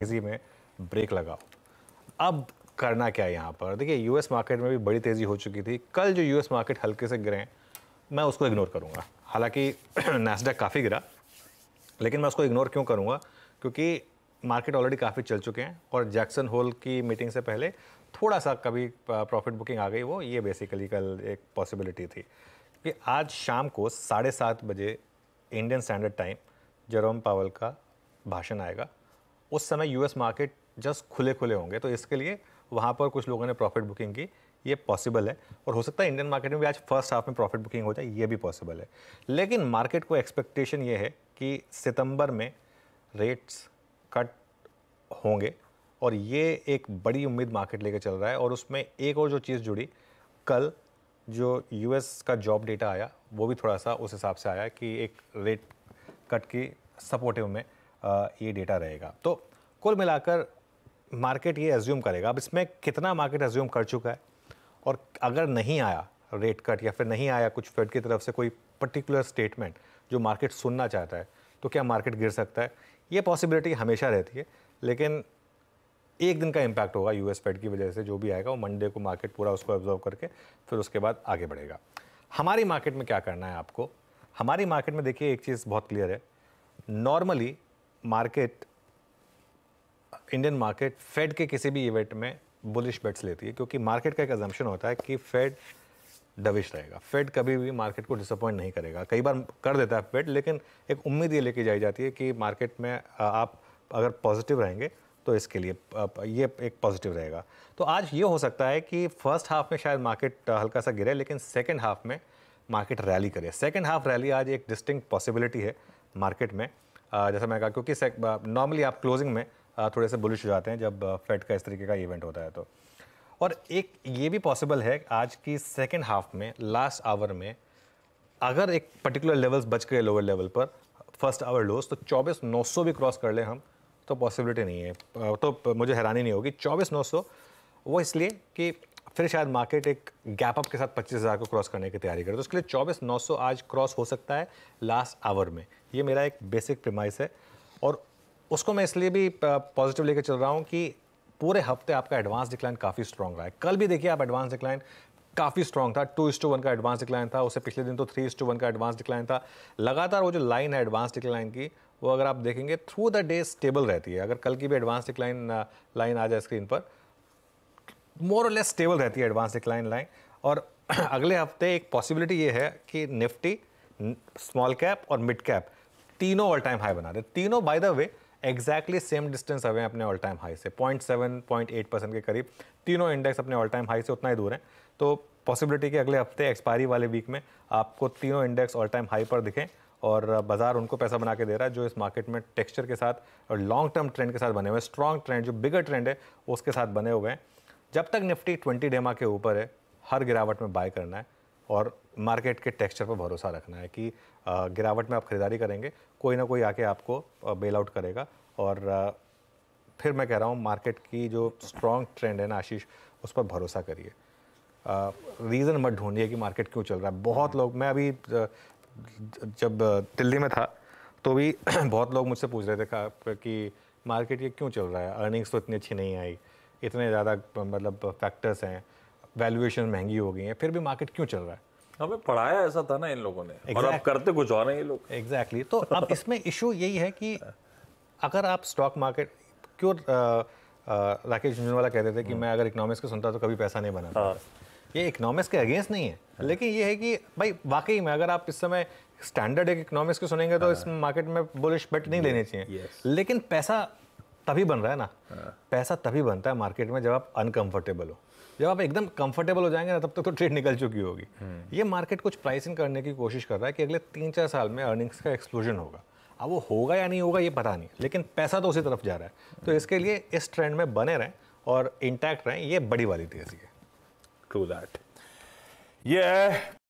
तेजी में ब्रेक लगाओ अब करना क्या है यहाँ पर देखिए यूएस मार्केट में भी बड़ी तेज़ी हो चुकी थी कल जो यूएस मार्केट हल्के से गिरे मैं उसको इग्नोर करूँगा हालांकि नेस्डा काफ़ी गिरा लेकिन मैं उसको इग्नोर क्यों करूँगा क्योंकि मार्केट ऑलरेडी काफ़ी चल चुके हैं और जैक्सन होल की मीटिंग से पहले थोड़ा सा कभी प्रॉफिट बुकिंग आ गई वो ये बेसिकली कल एक पॉसिबिलिटी थी कि आज शाम को साढ़े सात बजे इंडियन स्टैंडर्ड टाइम जेरोम पावल का भाषण आएगा उस समय यूएस मार्केट जस्ट खुले खुले होंगे तो इसके लिए वहाँ पर कुछ लोगों ने प्रॉफिट बुकिंग की ये पॉसिबल है और हो सकता है इंडियन मार्केट में भी आज फर्स्ट हाफ में प्रॉफिट बुकिंग हो जाए ये भी पॉसिबल है लेकिन मार्केट को एक्सपेक्टेशन ये है कि सितंबर में रेट्स कट होंगे और ये एक बड़ी उम्मीद मार्केट लेकर चल रहा है और उसमें एक और जो चीज़ जुड़ी कल जो यूएस का जॉब डेटा आया वो भी थोड़ा सा उस हिसाब से आया कि एक रेट कट की सपोर्टिव में ये डेटा रहेगा तो कुल मिलाकर मार्केट ये एज्यूम करेगा अब इसमें कितना मार्केट एज्यूम कर चुका है और अगर नहीं आया रेट कट या फिर नहीं आया कुछ फेड की तरफ से कोई पर्टिकुलर स्टेटमेंट जो मार्केट सुनना चाहता है तो क्या मार्केट गिर सकता है ये पॉसिबिलिटी हमेशा रहती है लेकिन एक दिन का इम्पैक्ट होगा यूएस फेड की वजह से जो भी आएगा वो मंडे को मार्केट पूरा उसको ऑब्जर्व करके फिर उसके बाद आगे बढ़ेगा हमारी मार्केट में क्या करना है आपको हमारी मार्केट में देखिए एक चीज़ बहुत क्लियर है normally market Indian market Fed के किसी भी इवेंट में बुलिश बेट्स लेती है क्योंकि मार्केट का एक एजम्पन होता है कि फेड डविश रहेगा फेड कभी भी मार्केट को डिसअपॉइंट नहीं करेगा कई बार कर देता है फेड लेकिन एक उम्मीद ये लेके जाई जाती है कि मार्केट में आप अगर पॉजिटिव रहेंगे तो इसके लिए ये एक पॉजिटिव रहेगा तो आज ये हो सकता है कि फर्स्ट हाफ में शायद मार्केट हल्का सा गिरे लेकिन सेकेंड हाफ में मार्केट रैली करे सेकेंड हाफ रैली आज एक डिस्टिंक्ट पॉसिबिलिटी है मार्केट में जैसा मैं कहा क्योंकि नॉर्मली आप क्लोजिंग में थोड़े से बुलिश हो जाते हैं जब फेड का इस तरीके का इवेंट होता है तो और एक ये भी पॉसिबल है आज की सेकेंड हाफ में लास्ट आवर में अगर एक पर्टिकुलर लेवल्स बच गए लोअर लेवल पर फर्स्ट आवर लोज तो चौबीस नौ सौ भी क्रॉस कर ले हम तो पॉसिबिलिटी नहीं है तो मुझे हैरानी नहीं होगी चौबीस नौ सौ वो इसलिए कि फिर शायद मार्केट एक गैप अप के साथ पच्चीस हज़ार को क्रॉस करने की तैयारी करे तो उसके लिए चौबीस नौ सौ आज क्रॉस हो सकता है लास्ट आवर में ये मेरा एक बेसिक प्रिमाइस है और उसको मैं इसलिए भी पॉजिटिव लेकर चल रहा हूँ कि पूरे हफ्ते आपका एडवांस डिक्लाइन काफ़ी स्ट्रॉन्ग रहा है कल भी देखिए आप एडवांस डिक्लाइन काफ़ी स्ट्रॉन्ग था टू इस टू वन का एडवांस डिक्लाइन था उससे पिछले दिन तो थ्री इस टू वन का एडवांस डिक्लाइन था लगातार वो जो लाइन है एडवांस डिक्लाइन की वो अगर आप देखेंगे थ्रू द डे स्टेबल रहती है अगर कल की भी एडवांस डिक्लाइन लाइन आ जाए स्क्रीन पर मोर और लेस स्टेबल रहती है एडवांस डिक्लाइन लाइन और अगले हफ्ते एक पॉसिबिलिटी ये है कि निफ्टी स्मॉल कैप और मिड कैप तीनों ऑल टाइम हाई बना रहे तीनों by the way exactly same distance away अपने ऑल टाइम हाई से point seven point eight percent के करीब तीनों इंडेक्स अपने ऑल टाइम हाई से उतना ही दूर हैं तो पॉसिबिलिटी कि अगले हफ्ते एक्सपायरी वाले वीक में आपको तीनों इंडेक्स ऑल टाइम हाई पर दिखें और बाजार उनको पैसा बना के दे रहा है जो इस मार्केट में टेक्सचर के साथ और लॉन्ग टर्म ट्रेंड के साथ बने हुए हैं स्ट्रॉन्ग ट्रेंड जो बिगर ट्रेंड है उसके साथ बने हुए हैं जब तक निफ्टी ट्वेंटी डेमा के ऊपर है हर गिरावट में बाय करना है और मार्केट के टेक्सचर पर भरोसा रखना है कि गिरावट में आप ख़रीदारी करेंगे कोई ना कोई आके आपको बेल आउट करेगा और फिर मैं कह रहा हूँ मार्केट की जो स्ट्रॉन्ग ट्रेंड है ना आशीष उस पर भरोसा करिए रीज़न मत ढूंढिए कि मार्केट क्यों चल रहा है बहुत लोग मैं अभी जब दिल्ली में था तो भी बहुत लोग मुझसे पूछ रहे थे कि मार्केट ये क्यों चल रहा है अर्निंग्स तो इतनी अच्छी नहीं आई इतने ज़्यादा मतलब फैक्टर्स हैं वैल्यूएशन महंगी हो गई है फिर भी मार्केट क्यों चल रहा है हमें पढ़ाया ऐसा था ना इन लोगों ने exactly. और अब करते कुछ और हैं ये लोग एग्जैक्टली exactly. तो अब इसमें इशू यही है कि अगर आप स्टॉक मार्केट क्यों राकेश झुंझुनवाला कहते थे कि हम्म। मैं अगर इकोनॉमिक्स को सुनता तो कभी पैसा नहीं बनाता हाँ। ये इकोनॉमिक्स के अगेंस्ट नहीं है हाँ। लेकिन ये है कि भाई वाकई में अगर आप इस समय स्टैंडर्ड एक इकोनॉमिक्स को सुनेंगे तो हाँ। इस मार्केट में बुलिश बेट नहीं लेने चाहिए लेकिन पैसा तभी बन रहा है ना पैसा तभी बनता है मार्केट में जब आप अनकंफर्टेबल हो जब आप एकदम कंफर्टेबल हो जाएंगे ना तब तक तो, ट्रेड तो निकल चुकी होगी हम्म। ये मार्केट कुछ प्राइसिंग करने की कोशिश कर रहा है कि अगले तीन चार साल में अर्निंग्स का एक्सप्लोजन होगा अब वो होगा या नहीं होगा ये पता नहीं लेकिन पैसा तो उसी तरफ जा रहा है तो इसके लिए इस ट्रेंड में बने रहें और इंटैक्ट रहें ये बड़ी वाली तेजी है ट्रू दैट ये